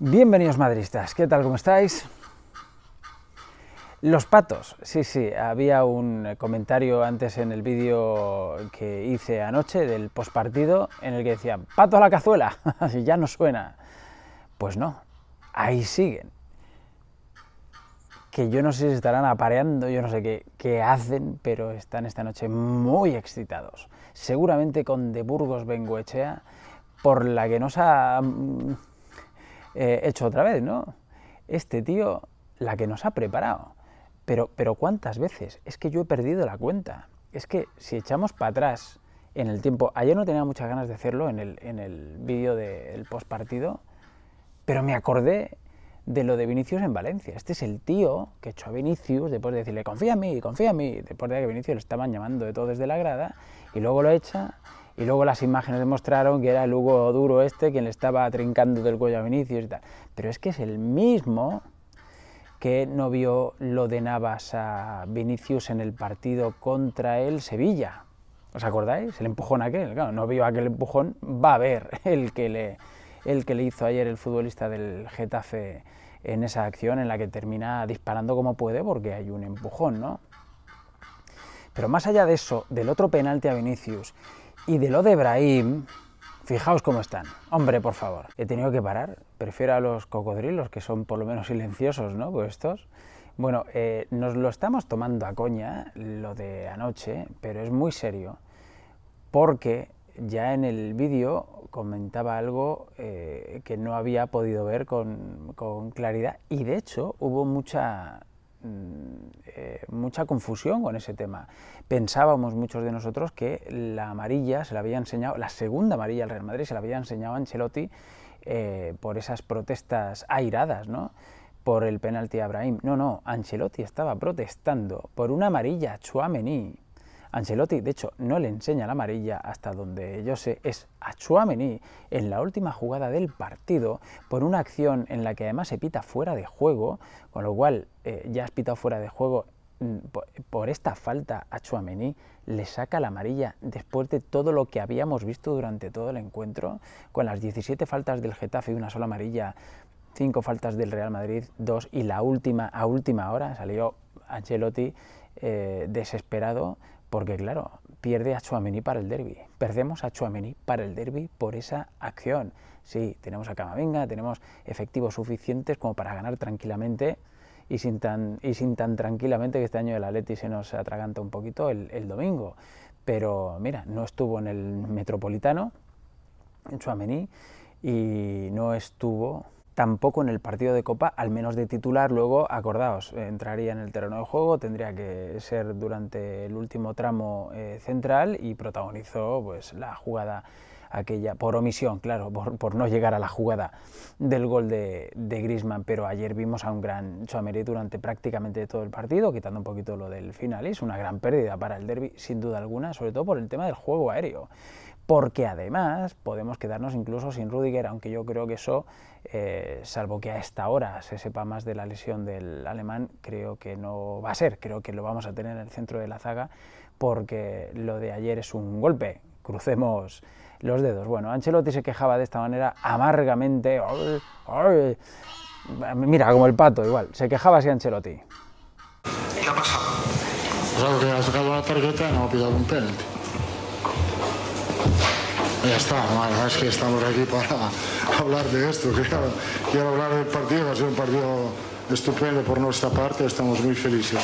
Bienvenidos madristas, ¿qué tal? ¿Cómo estáis? Los patos, sí, sí, había un comentario antes en el vídeo que hice anoche del postpartido en el que decían, pato a la cazuela, ya no suena. Pues no, ahí siguen. Que yo no sé si estarán apareando, yo no sé qué, hacen, pero están esta noche muy excitados. Seguramente con De Burgos Bengoechea, por la que nos ha mm, eh, hecho otra vez, ¿no? Este tío, la que nos ha preparado. Pero, pero ¿cuántas veces? Es que yo he perdido la cuenta. Es que si echamos para atrás en el tiempo, ayer no tenía muchas ganas de hacerlo en el, en el vídeo del post partido, pero me acordé de lo de Vinicius en Valencia. Este es el tío que echó a Vinicius después de decirle confía en mí, confía en mí, después de que Vinicius lo estaban llamando de todo desde la grada y luego lo echa y luego las imágenes demostraron que era el Hugo Duro este quien le estaba trincando del cuello a Vinicius y tal. Pero es que es el mismo que no vio lo de Navas a Vinicius en el partido contra el Sevilla. ¿Os acordáis? El empujón aquel. Claro, no vio aquel empujón, va a ver el que le, el que le hizo ayer el futbolista del Getafe en esa acción en la que termina disparando como puede porque hay un empujón, ¿no? Pero más allá de eso, del otro penalti a Vinicius y de lo de ibrahim fijaos cómo están. Hombre, por favor. He tenido que parar. Prefiero a los cocodrilos, que son por lo menos silenciosos, ¿no? Pues estos. Bueno, eh, nos lo estamos tomando a coña, lo de anoche, pero es muy serio. Porque ya en el vídeo comentaba algo eh, que no había podido ver con, con, claridad y de hecho hubo mucha Mm, eh, mucha confusión con ese tema. Pensábamos muchos de nosotros que la amarilla se la había enseñado, la segunda amarilla al Real Madrid se la había enseñado Ancelotti eh, por esas protestas airadas, ¿no? por el penalti a Abraham. No, no, Ancelotti estaba protestando por una amarilla a Chouameni Ancelotti, de hecho, no le enseña la amarilla hasta donde yo sé, es a en la última jugada del partido por una acción en la que además se pita fuera de juego, con lo cual eh, ya has pitado fuera de juego mm, por esta falta a Chuamení le saca la amarilla después de todo lo que habíamos visto durante todo el encuentro, con las 17 faltas del Getafe y una sola amarilla, 5 faltas del Real Madrid, 2 y la última a última hora salió Ancelotti eh, desesperado porque claro, pierde a Chuamení para el derby. Perdemos a Chuamení para el derby por esa acción. Sí, tenemos a Camavinga, tenemos efectivos suficientes como para ganar tranquilamente y sin tan, y sin tan tranquilamente que este año el Atleti se nos atraganta un poquito el, el domingo. Pero mira, no estuvo en el Metropolitano, en Chuamení, y no estuvo tampoco en el partido de Copa, al menos de titular, luego, acordaos, eh, entraría en el terreno de juego, tendría que ser durante el último tramo eh, central y protagonizó pues, la jugada aquella, por omisión, claro, por, no llegar a la jugada del gol de, Grisman, pero ayer vimos a un gran Chameré durante prácticamente todo el partido, quitando un poquito lo del final, es una gran pérdida para el derby, sin duda alguna, sobre todo por el tema del juego aéreo porque además podemos quedarnos incluso sin Rudiger, aunque yo creo que eso, eh, salvo que a esta hora se sepa más de la lesión del alemán, creo que no va a ser, creo que lo vamos a tener en el centro de la zaga, porque lo de ayer es un golpe, crucemos los dedos. Bueno, Ancelotti se quejaba de esta manera amargamente, mira, como el pato igual, se quejaba así Ancelotti. ¿Qué ha pasado? sacado la tarjeta no ha un ya está, es que estamos aquí para hablar de esto. Quiero, hablar del partido, ha sido un partido estupendo por nuestra parte, estamos muy felices.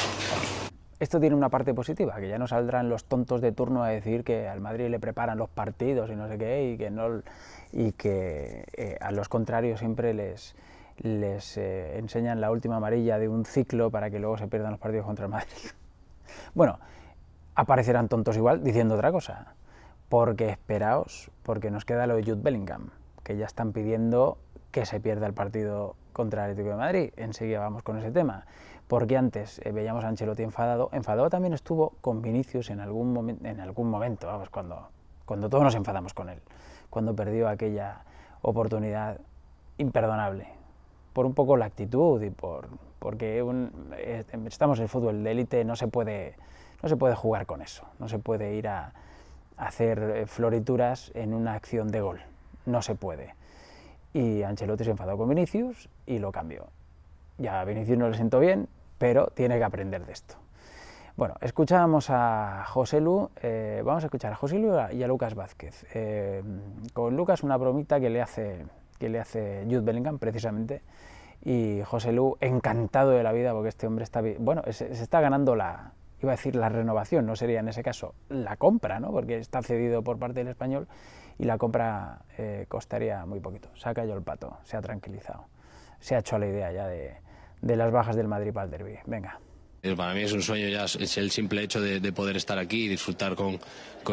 Esto tiene una parte positiva, que ya no saldrán los tontos de turno a decir que al Madrid le preparan los partidos y no sé qué, y que, no, y que eh, a los contrarios siempre les, les eh, enseñan la última amarilla de un ciclo para que luego se pierdan los partidos contra el Madrid. Bueno, aparecerán tontos igual diciendo otra cosa porque esperaos, porque nos queda lo de Jude Bellingham, que ya están pidiendo que se pierda el partido contra el Atlético de Madrid. Enseguida vamos con ese tema. Porque antes eh, veíamos a Ancelotti enfadado. Enfadado también estuvo con Vinicius en algún, momento, vamos, cuando, cuando todos nos enfadamos con él, cuando perdió aquella oportunidad imperdonable. Por un poco la actitud y por porque eh, estamos en el fútbol de élite, no se puede no se puede jugar con eso, no se puede ir a hacer eh, florituras en una acción de gol. No se puede. Y Ancelotti se enfadó con Vinicius y lo cambió. Ya a Vinicius no le sentó bien, pero tiene que aprender de esto. Bueno, escuchamos a José Lu, eh, vamos a escuchar a José Lu y a Lucas Vázquez. Eh, con Lucas una bromita que le hace, que le hace Jude Bellingham precisamente y José Lu encantado de la vida porque este hombre está, bueno, se está ganando la, iba a decir la renovación, no sería en ese caso la compra, ¿no? porque está cedido por parte del español y la compra eh, costaría muy poquito. Se ha caído el pato, se ha tranquilizado, se ha hecho la idea ya de, de las bajas del Madrid para el derby. Venga. Eh, para mí es un sueño ya es el simple hecho de, poder estar aquí y disfrutar con,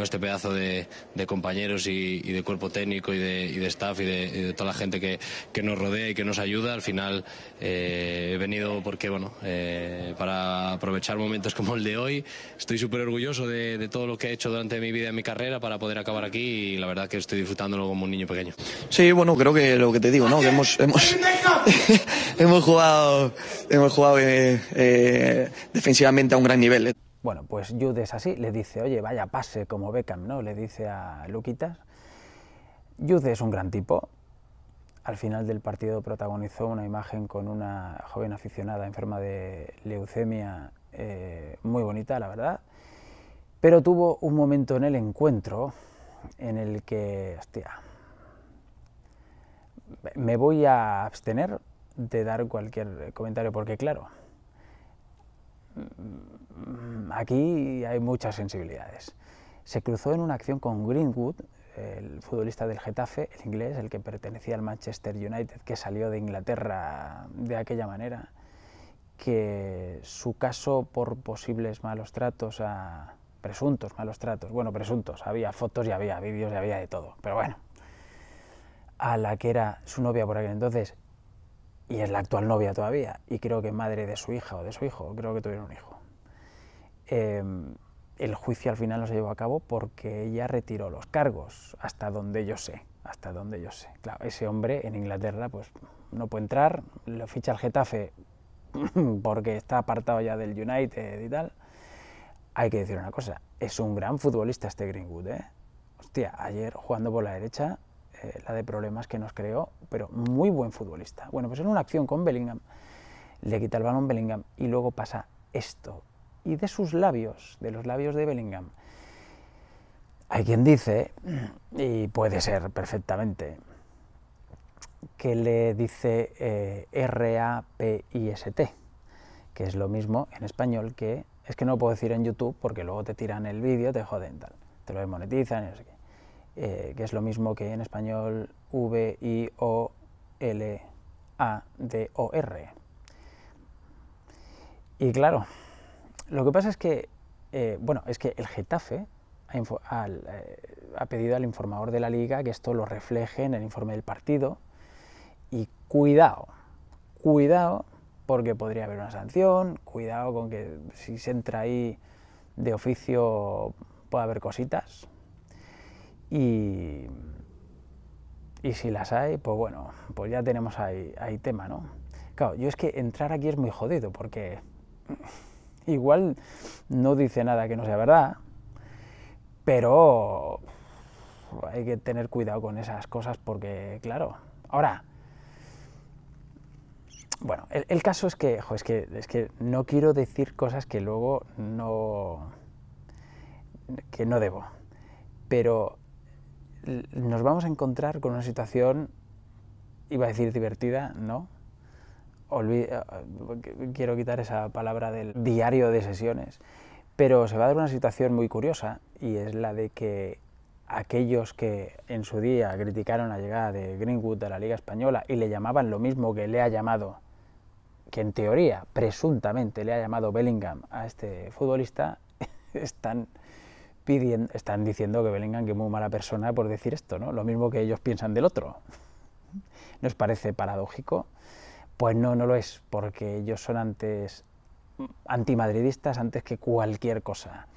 este pedazo de, compañeros y, de cuerpo técnico y de, staff y, de, toda la gente que, nos rodea y que nos ayuda. Al final eh, he venido porque, bueno, eh, para aprovechar momentos como el de hoy, estoy súper orgulloso de, todo lo que he hecho durante mi vida y mi carrera para poder acabar aquí y la verdad que estoy disfrutándolo como un niño pequeño. Sí, bueno, creo que lo que te digo, ¿no? hemos, hemos, jugado, hemos jugado defensivamente a un gran nivel. ¿eh? Bueno, pues Jude es así, le dice, oye, vaya pase como Beckham, ¿no? Le dice a Luquitas. Jude es un gran tipo. Al final del partido protagonizó una imagen con una joven aficionada enferma de leucemia eh, muy bonita, la verdad. Pero tuvo un momento en el encuentro en el que, hostia, me voy a abstener de dar cualquier comentario, porque claro, Mm, aquí hay muchas sensibilidades. Se cruzó en una acción con Greenwood, el futbolista del Getafe, el inglés, el que pertenecía al Manchester United, que salió de Inglaterra de aquella manera, que su caso por posibles malos tratos a presuntos malos tratos, bueno, presuntos, había fotos y había vídeos y había de todo, pero bueno, a la que era su novia por aquel entonces, y es la actual novia todavía, y creo que madre de su hija o de su hijo, creo que tuvieron un hijo. Em, el juicio al final no se llevó a cabo porque ella retiró los cargos, hasta donde yo sé, hasta donde yo sé. Claro, ese hombre en Inglaterra pues no puede entrar, lo ficha al Getafe porque está apartado ya del United y tal. Hay que decir una cosa, es un gran futbolista este Greenwood, ¿eh? Hostia, ayer jugando por la derecha eh, la de problemas que nos creó, pero muy buen futbolista. Bueno, pues en una acción con Bellingham, le quita el balón Bellingham y luego pasa esto. Y de sus labios, de los labios de Bellingham, hay quien dice, y puede ser perfectamente, que le dice eh, R-A-P-I-S-T, que es lo mismo en español que, es que no lo puedo decir en YouTube porque luego te tiran el vídeo, te joden tal, te lo desmonetizan y no sé eh, que es lo mismo que en español V, I, O, L, A, D, O, R. Y claro, lo que pasa es que, eh, bueno, es que el Getafe eh, ha, pedido al informador de la liga que esto lo refleje en el informe del partido y cuidado, cuidado porque podría haber una sanción, cuidado con que si se entra ahí de oficio pueda haber cositas, y, si las hay, pues bueno, pues ya tenemos ahí, tema, ¿no? Claro, yo es que entrar aquí es muy jodido porque igual no dice nada que no sea verdad, pero hay que tener cuidado con esas cosas porque, claro, ahora, bueno, el, caso es que, es que, es que no quiero decir cosas que luego no, que no debo, pero nos vamos a encontrar con una situación, iba a decir divertida, ¿no? Eh, eh, quiero quitar esa palabra del diario de sesiones, pero se va a dar una situación muy curiosa y es la de que aquellos que en su día criticaron la llegada de Greenwood a la Liga Española y le llamaban lo mismo que le ha llamado, que en teoría, presuntamente, le ha llamado Bellingham a este futbolista, están piden, están diciendo que Bellingham que es muy mala persona por decir esto, ¿no? Lo mismo que ellos piensan del otro. ¿Nos parece paradójico? Pues no, no lo es, porque ellos son antes antimadridistas antes que cualquier cosa.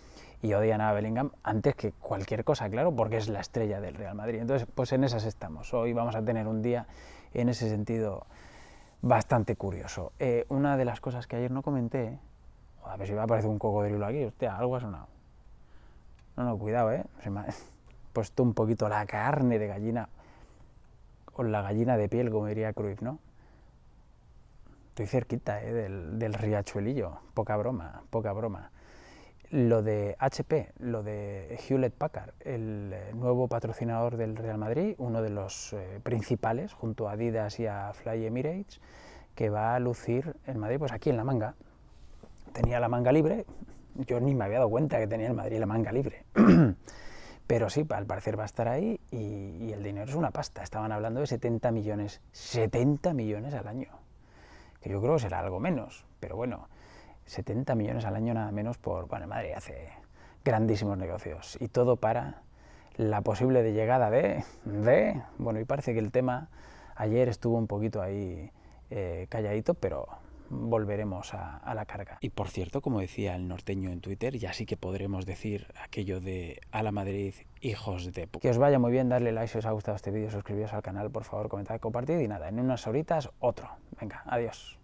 Y odian a Bellingham antes que cualquier cosa, claro, porque es la estrella del Real Madrid. Entonces, pues en esas estamos. Hoy vamos a tener un día en ese sentido bastante curioso. Eh, una de las cosas que ayer no comenté, a ver si me aparecer un cocodrilo aquí, hostia, algo ha sonado. No, no, cuidado, ¿eh? puesto un poquito la carne de gallina, o la gallina de piel, como diría Cruyff, ¿no? Estoy cerquita ¿eh? del, riachuelillo, poca broma, poca broma. Lo de HP, lo de Hewlett Packard, el eh, nuevo patrocinador del Real Madrid, uno de los eh, principales, junto a Adidas y a Fly Emirates, que va a lucir en Madrid, pues aquí en la manga. Tenía la manga libre, yo ni me había dado cuenta que tenía el Madrid la manga libre. Pero sí, al parecer va a estar ahí y, el dinero es una pasta. Estaban hablando de 70 millones, 70 millones al año. Que yo creo que será algo menos, pero bueno, 70 millones al año nada menos por... Bueno, Madrid hace grandísimos negocios y todo para la posible llegada de... de bueno, y parece que el tema ayer estuvo un poquito ahí eh, calladito, pero volveremos a, la carga. Y por cierto, como decía el norteño en Twitter, ya sí que podremos decir aquello de a la Madrid, hijos de... Que os vaya muy bien, darle like si os ha gustado este vídeo, suscribiros al canal, por favor, comentad, compartid y nada, en unas horitas otro. Venga, adiós.